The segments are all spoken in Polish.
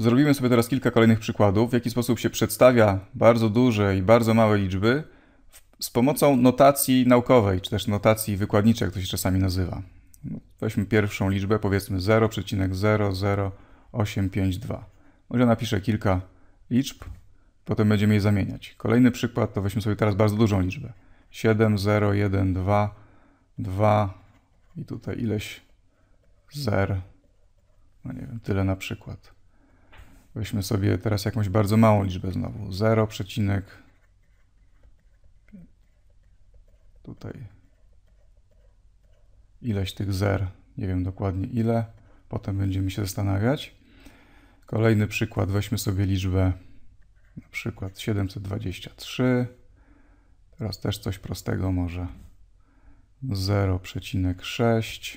Zrobimy sobie teraz kilka kolejnych przykładów, w jaki sposób się przedstawia bardzo duże i bardzo małe liczby z pomocą notacji naukowej, czy też notacji wykładniczej, jak to się czasami nazywa. Weźmy pierwszą liczbę, powiedzmy 0,00852. Może napiszę kilka liczb, potem będziemy je zamieniać. Kolejny przykład to weźmy sobie teraz bardzo dużą liczbę. 70122 i tutaj ileś zer, no nie wiem, tyle na przykład. Weźmy sobie teraz jakąś bardzo małą liczbę znowu. 0, przecinek. Tutaj ileś tych zer, nie wiem dokładnie ile. Potem będziemy się zastanawiać. Kolejny przykład, weźmy sobie liczbę na przykład 723. Teraz też coś prostego może 0,6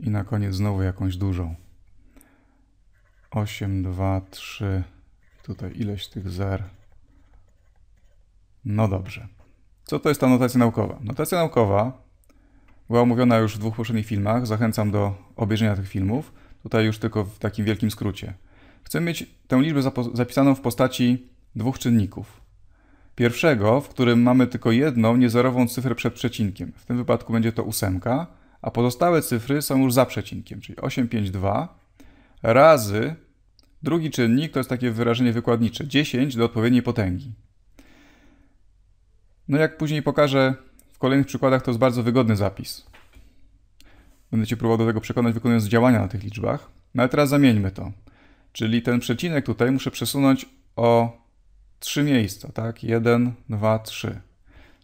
i na koniec znowu jakąś dużą. 8, 2, 3. Tutaj ileś tych zer. No dobrze. Co to jest ta notacja naukowa? Notacja naukowa była omówiona już w dwóch poprzednich filmach. Zachęcam do obejrzenia tych filmów. Tutaj już tylko w takim wielkim skrócie. Chcę mieć tę liczbę zapisaną w postaci dwóch czynników. Pierwszego, w którym mamy tylko jedną niezerową cyfrę przed przecinkiem. W tym wypadku będzie to ósemka, a pozostałe cyfry są już za przecinkiem, czyli 8, 5, 2 razy drugi czynnik, to jest takie wyrażenie wykładnicze, 10 do odpowiedniej potęgi. No jak później pokażę w kolejnych przykładach, to jest bardzo wygodny zapis. Będę Cię próbował do tego przekonać, wykonując działania na tych liczbach. No ale teraz zamieńmy to. Czyli ten przecinek tutaj muszę przesunąć o 3 miejsca, tak? 1, 2, 3.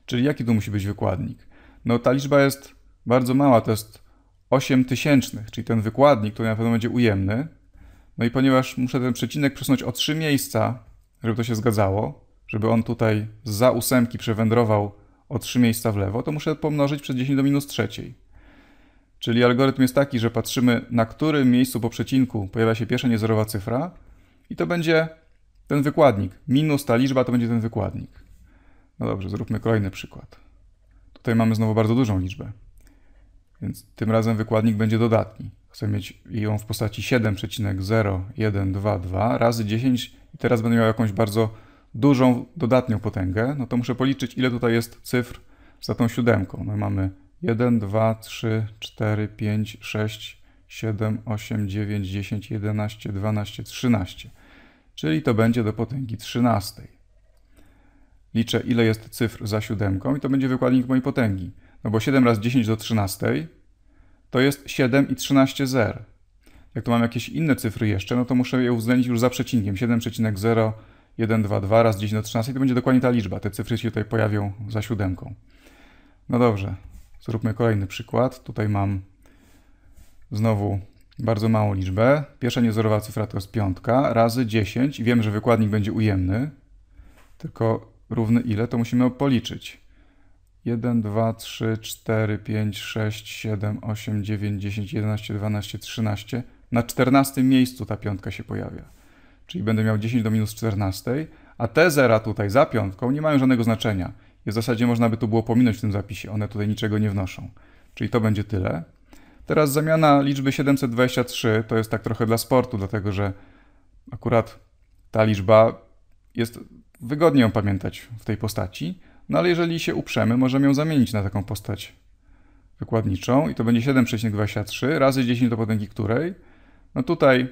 Czyli jaki tu musi być wykładnik? No ta liczba jest bardzo mała, to jest 8 tysięcznych, czyli ten wykładnik, który na pewno będzie ujemny. No i ponieważ muszę ten przecinek przesunąć o 3 miejsca, żeby to się zgadzało, żeby on tutaj za ósemki przewędrował o 3 miejsca w lewo, to muszę pomnożyć przez 10 do minus trzeciej. Czyli algorytm jest taki, że patrzymy na którym miejscu po przecinku pojawia się pierwsza niezerowa cyfra i to będzie ten wykładnik. Minus ta liczba to będzie ten wykładnik. No dobrze, zróbmy kolejny przykład. Tutaj mamy znowu bardzo dużą liczbę. Więc tym razem wykładnik będzie dodatni. Chcę mieć ją w postaci 7,0122 razy 10 i teraz będę miał jakąś bardzo dużą dodatnią potęgę, no to muszę policzyć ile tutaj jest cyfr za tą siódemką. No mamy 1, 2, 3, 4, 5, 6, 7, 8, 9, 10, 11, 12, 13. Czyli to będzie do potęgi 13. Liczę ile jest cyfr za siódemką i to będzie wykładnik mojej potęgi. No bo 7 razy 10 do 13 to jest 7 i 13 zer. Jak tu mam jakieś inne cyfry jeszcze, no to muszę je uwzględnić już za przecinkiem. 7,0122 razy 10 do 13 to będzie dokładnie ta liczba. Te cyfry się tutaj pojawią za siódemką. No dobrze, zróbmy kolejny przykład. Tutaj mam znowu bardzo małą liczbę. Pierwsza niezorowa cyfra to jest piątka razy 10. Wiem, że wykładnik będzie ujemny, tylko równy ile, to musimy policzyć. 1, 2, 3, 4, 5, 6, 7, 8, 9, 10, 11, 12, 13. Na 14 miejscu ta piątka się pojawia. Czyli będę miał 10 do minus 14, a te zera tutaj za piątką nie mają żadnego znaczenia. I w zasadzie można by to było pominąć w tym zapisie. One tutaj niczego nie wnoszą. Czyli to będzie tyle. Teraz zamiana liczby 723 to jest tak trochę dla sportu, dlatego że akurat ta liczba jest wygodnie ją pamiętać w tej postaci. No ale jeżeli się uprzemy, możemy ją zamienić na taką postać wykładniczą i to będzie 7,23 razy 10 do potęgi której. No tutaj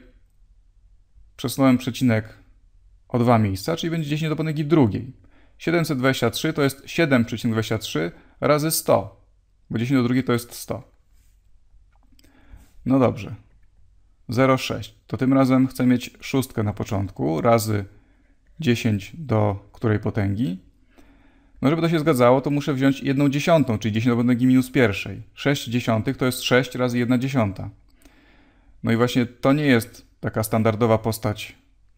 przesunąłem przecinek o dwa miejsca, czyli będzie 10 do potęgi drugiej. 723 to jest 7,23 razy 100, bo 10 do drugiej to jest 100. No dobrze. 0,6. To tym razem chcę mieć szóstkę na początku razy 10 do której potęgi. No żeby to się zgadzało, to muszę wziąć jedną dziesiątą, czyli 10 do potęgi minus pierwszej. 6 dziesiątych to jest 6 razy 1 dziesiąta. No i właśnie to nie jest taka standardowa postać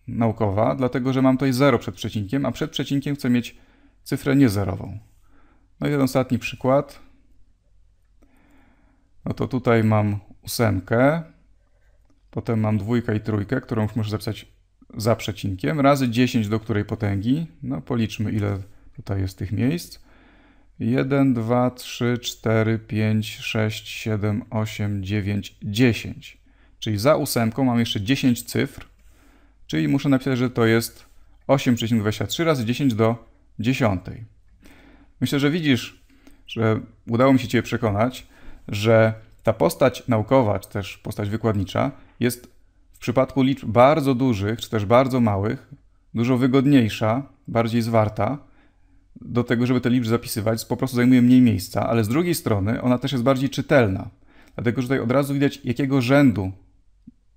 naukowa, dlatego że mam tutaj 0 przed przecinkiem, a przed przecinkiem chcę mieć cyfrę niezerową. No i ten ostatni przykład. No to tutaj mam ósemkę, potem mam dwójkę i trójkę, którą już muszę zapisać za przecinkiem, razy 10 do której potęgi. No policzmy ile Tutaj jest tych miejsc. 1, 2, 3, 4, 5, 6, 7, 8, 9, 10. Czyli za ósemką mam jeszcze 10 cyfr, czyli muszę napisać, że to jest 8,23 razy 10 do 10. Myślę, że widzisz, że udało mi się Cię przekonać, że ta postać naukowa, czy też postać wykładnicza, jest w przypadku liczb bardzo dużych, czy też bardzo małych, dużo wygodniejsza, bardziej zwarta, do tego, żeby te liczby zapisywać, po prostu zajmuje mniej miejsca, ale z drugiej strony ona też jest bardziej czytelna, dlatego że tutaj od razu widać, jakiego rzędu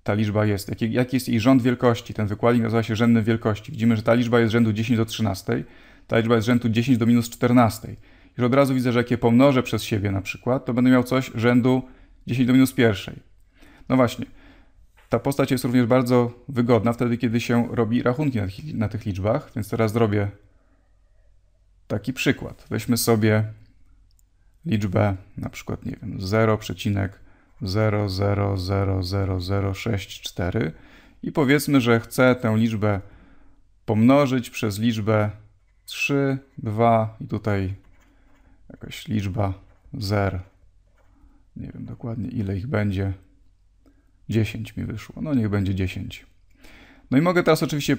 ta liczba jest, jaki, jaki jest jej rząd wielkości. Ten wykładnik nazywa się rzędem wielkości. Widzimy, że ta liczba jest rzędu 10 do 13, ta liczba jest rzędu 10 do minus 14. Już od razu widzę, że jakie je pomnożę przez siebie na przykład, to będę miał coś rzędu 10 do minus pierwszej. No właśnie, ta postać jest również bardzo wygodna wtedy, kiedy się robi rachunki na tych, na tych liczbach, więc teraz zrobię taki przykład. Weźmy sobie liczbę na przykład, nie wiem, 0,00000064 i powiedzmy, że chcę tę liczbę pomnożyć przez liczbę 3, 2 i tutaj jakaś liczba 0. Nie wiem dokładnie ile ich będzie. 10 mi wyszło. No niech będzie 10. No i mogę teraz oczywiście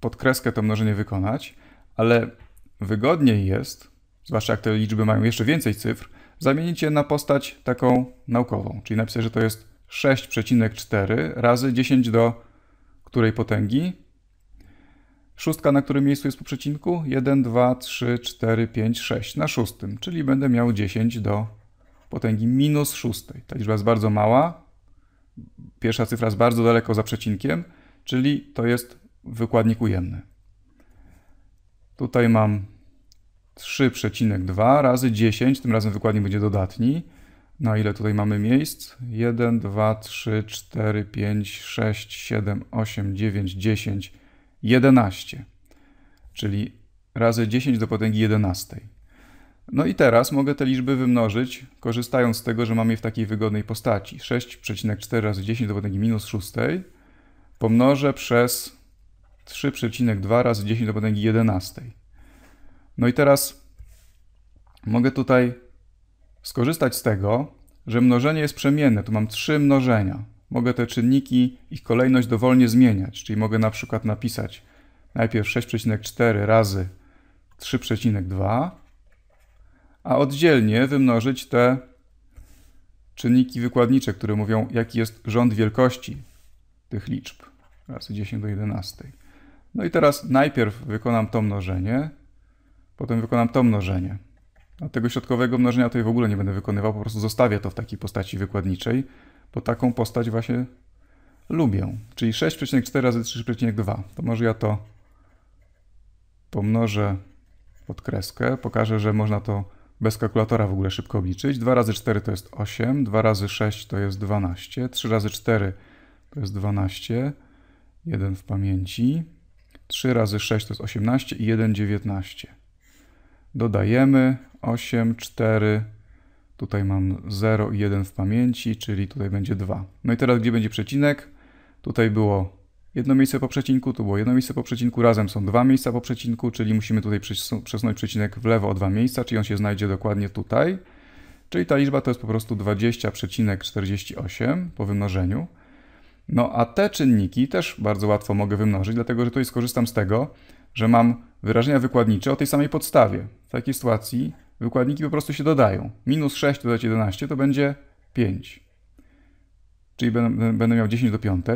pod kreskę to mnożenie wykonać, ale wygodniej jest, zwłaszcza jak te liczby mają jeszcze więcej cyfr, zamienić je na postać taką naukową, czyli napisać, że to jest 6,4 razy 10 do której potęgi. Szóstka na którym miejscu jest po przecinku? 1, 2, 3, 4, 5, 6 na szóstym, czyli będę miał 10 do potęgi minus szóstej. Ta liczba jest bardzo mała, pierwsza cyfra jest bardzo daleko za przecinkiem, czyli to jest wykładnik ujemny. Tutaj mam 3,2 razy 10, tym razem wykładnik będzie dodatni. Na ile tutaj mamy miejsc? 1, 2, 3, 4, 5, 6, 7, 8, 9, 10, 11. Czyli razy 10 do potęgi 11. No i teraz mogę te liczby wymnożyć, korzystając z tego, że mam je w takiej wygodnej postaci. 6,4 razy 10 do potęgi minus 6 pomnożę przez 3,2 razy 10 do potęgi 11. No i teraz mogę tutaj skorzystać z tego, że mnożenie jest przemienne. Tu mam trzy mnożenia. Mogę te czynniki, ich kolejność dowolnie zmieniać. Czyli mogę na przykład napisać najpierw 6,4 razy 3,2, a oddzielnie wymnożyć te czynniki wykładnicze, które mówią, jaki jest rząd wielkości tych liczb razy 10 do 11. No i teraz najpierw wykonam to mnożenie, potem wykonam to mnożenie. A tego środkowego mnożenia tutaj w ogóle nie będę wykonywał, po prostu zostawię to w takiej postaci wykładniczej, bo taką postać właśnie lubię. Czyli 6,4 razy 3,2. To może ja to pomnożę pod kreskę, pokażę, że można to bez kalkulatora w ogóle szybko obliczyć. 2 razy 4 to jest 8, 2 razy 6 to jest 12, 3 razy 4 to jest 12, 1 w pamięci, 3 razy 6 to jest 18 i 1, 19. Dodajemy 8, 4, tutaj mam 0 i 1 w pamięci, czyli tutaj będzie 2. No i teraz gdzie będzie przecinek? Tutaj było jedno miejsce po przecinku, tu było jedno miejsce po przecinku, razem są dwa miejsca po przecinku, czyli musimy tutaj przesunąć przecinek w lewo o dwa miejsca, czyli on się znajdzie dokładnie tutaj. Czyli ta liczba to jest po prostu 20,48 po wymnożeniu. No a te czynniki też bardzo łatwo mogę wymnożyć, dlatego że tutaj skorzystam z tego, że mam wyrażenia wykładnicze o tej samej podstawie. W takiej sytuacji wykładniki po prostu się dodają. Minus 6 dodać 11 to będzie 5. Czyli będę, będę miał 10 do 5.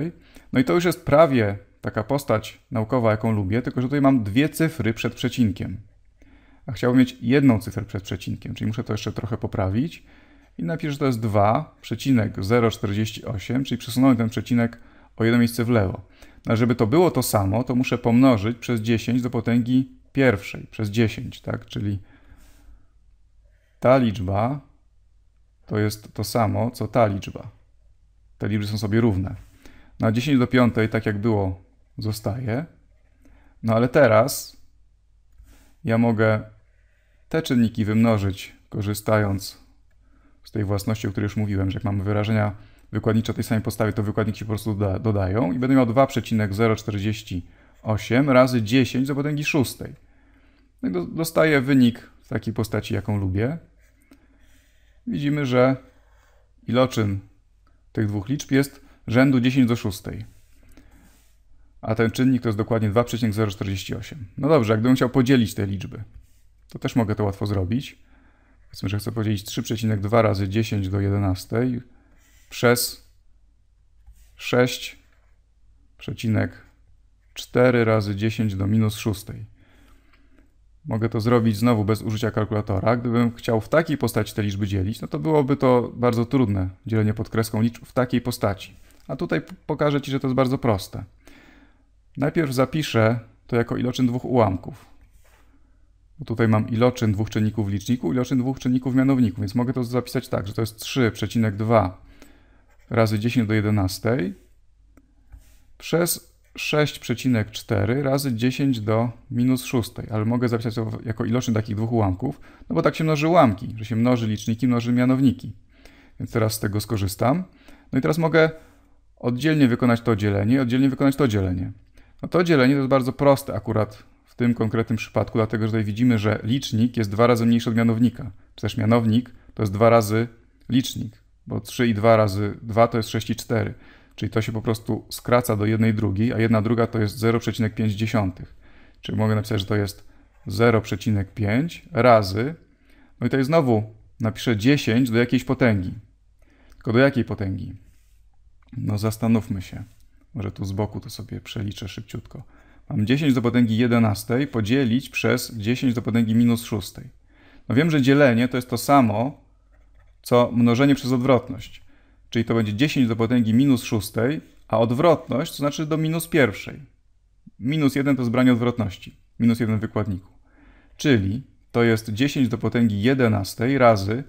No i to już jest prawie taka postać naukowa, jaką lubię, tylko że tutaj mam dwie cyfry przed przecinkiem. A chciałbym mieć jedną cyfrę przed przecinkiem, czyli muszę to jeszcze trochę poprawić i napisz, że to jest 2,048, czyli przesunąłem ten przecinek o jedno miejsce w lewo. No, żeby to było to samo, to muszę pomnożyć przez 10 do potęgi pierwszej, przez 10, tak? Czyli ta liczba to jest to samo, co ta liczba. Te liczby są sobie równe. Na no, 10 do 5, tak jak było, zostaje. No ale teraz ja mogę te czynniki wymnożyć, korzystając z tej własności, o której już mówiłem, że jak mamy wyrażenia wykładnicze tej samej podstawie, to wykładniki po prostu doda dodają i będę miał 2,048 razy 10 do potęgi szóstej. No i do dostaję wynik w takiej postaci, jaką lubię. Widzimy, że iloczyn tych dwóch liczb jest rzędu 10 do 6. A ten czynnik to jest dokładnie 2,048. No dobrze, jak gdybym chciał podzielić te liczby, to też mogę to łatwo zrobić powiedzmy, że chcę podzielić 3,2 razy 10 do 11 przez 6,4 razy 10 do minus 6. Mogę to zrobić znowu bez użycia kalkulatora. Gdybym chciał w takiej postaci te liczby dzielić, no to byłoby to bardzo trudne, dzielenie pod kreską liczb w takiej postaci. A tutaj pokażę Ci, że to jest bardzo proste. Najpierw zapiszę to jako iloczyn dwóch ułamków. Tutaj mam iloczyn dwóch czynników w liczniku, iloczyn dwóch czynników w mianowniku, więc mogę to zapisać tak, że to jest 3,2 razy 10 do 11 przez 6,4 razy 10 do minus 6, ale mogę zapisać to jako iloczyn takich dwóch ułamków, no bo tak się mnoży ułamki, że się mnoży liczniki, mnoży mianowniki. Więc teraz z tego skorzystam. No i teraz mogę oddzielnie wykonać to dzielenie, oddzielnie wykonać to dzielenie. No to dzielenie to jest bardzo proste akurat w tym konkretnym przypadku, dlatego że tutaj widzimy, że licznik jest dwa razy mniejszy od mianownika, czy też mianownik to jest dwa razy licznik, bo 3 i 2 razy 2 to jest 6 i 4, czyli to się po prostu skraca do jednej drugiej, a jedna druga to jest 0,5. Czyli mogę napisać, że to jest 0,5 razy, no i tutaj znowu napiszę 10 do jakiejś potęgi. Tylko do jakiej potęgi? No zastanówmy się. Może tu z boku to sobie przeliczę szybciutko mam 10 do potęgi 11 podzielić przez 10 do potęgi minus 6. No wiem, że dzielenie to jest to samo, co mnożenie przez odwrotność. Czyli to będzie 10 do potęgi minus 6, a odwrotność to znaczy do minus 1. Minus 1 to zbranie odwrotności. Minus 1 w wykładniku. Czyli to jest 10 do potęgi 11 razy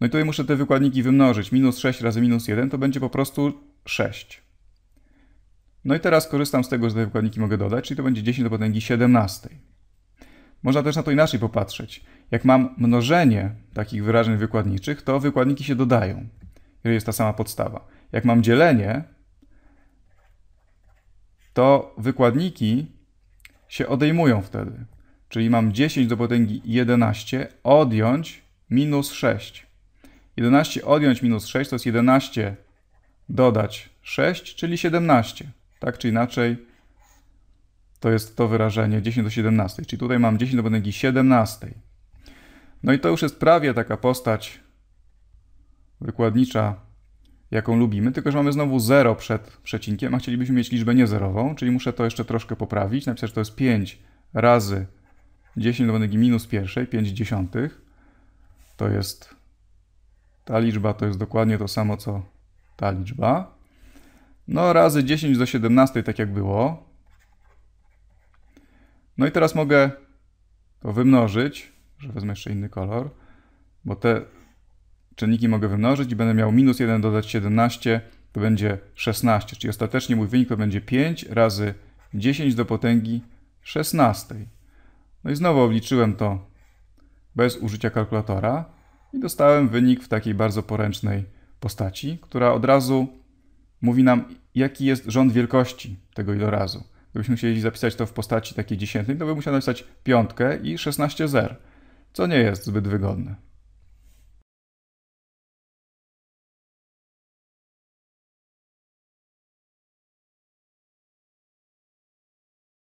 no i tutaj muszę te wykładniki wymnożyć. Minus 6 razy minus 1 to będzie po prostu 6. No i teraz korzystam z tego, że te wykładniki mogę dodać, czyli to będzie 10 do potęgi 17. Można też na to inaczej popatrzeć. Jak mam mnożenie takich wyrażeń wykładniczych, to wykładniki się dodają, jeżeli jest ta sama podstawa. Jak mam dzielenie, to wykładniki się odejmują wtedy. Czyli mam 10 do potęgi 11 odjąć minus 6. 11 odjąć minus 6 to jest 11 dodać 6, czyli 17. Tak czy inaczej, to jest to wyrażenie 10 do 17. Czyli tutaj mam 10 do potęgi 17. No i to już jest prawie taka postać wykładnicza, jaką lubimy, tylko że mamy znowu 0 przed przecinkiem, a chcielibyśmy mieć liczbę niezerową, czyli muszę to jeszcze troszkę poprawić, napisać, że to jest 5 razy 10 do potęgi minus pierwszej, 5 dziesiątych. To jest, ta liczba to jest dokładnie to samo, co ta liczba. No razy 10 do 17, tak jak było. No i teraz mogę to wymnożyć, że wezmę jeszcze inny kolor, bo te czynniki mogę wymnożyć i będę miał minus 1 dodać 17, to będzie 16, czyli ostatecznie mój wynik to będzie 5 razy 10 do potęgi 16. No i znowu obliczyłem to bez użycia kalkulatora i dostałem wynik w takiej bardzo poręcznej postaci, która od razu mówi nam, jaki jest rząd wielkości tego ilorazu. Gdybyśmy chcieli zapisać to w postaci takiej dziesiętnej, to by musiał napisać piątkę i 16 zer, co nie jest zbyt wygodne.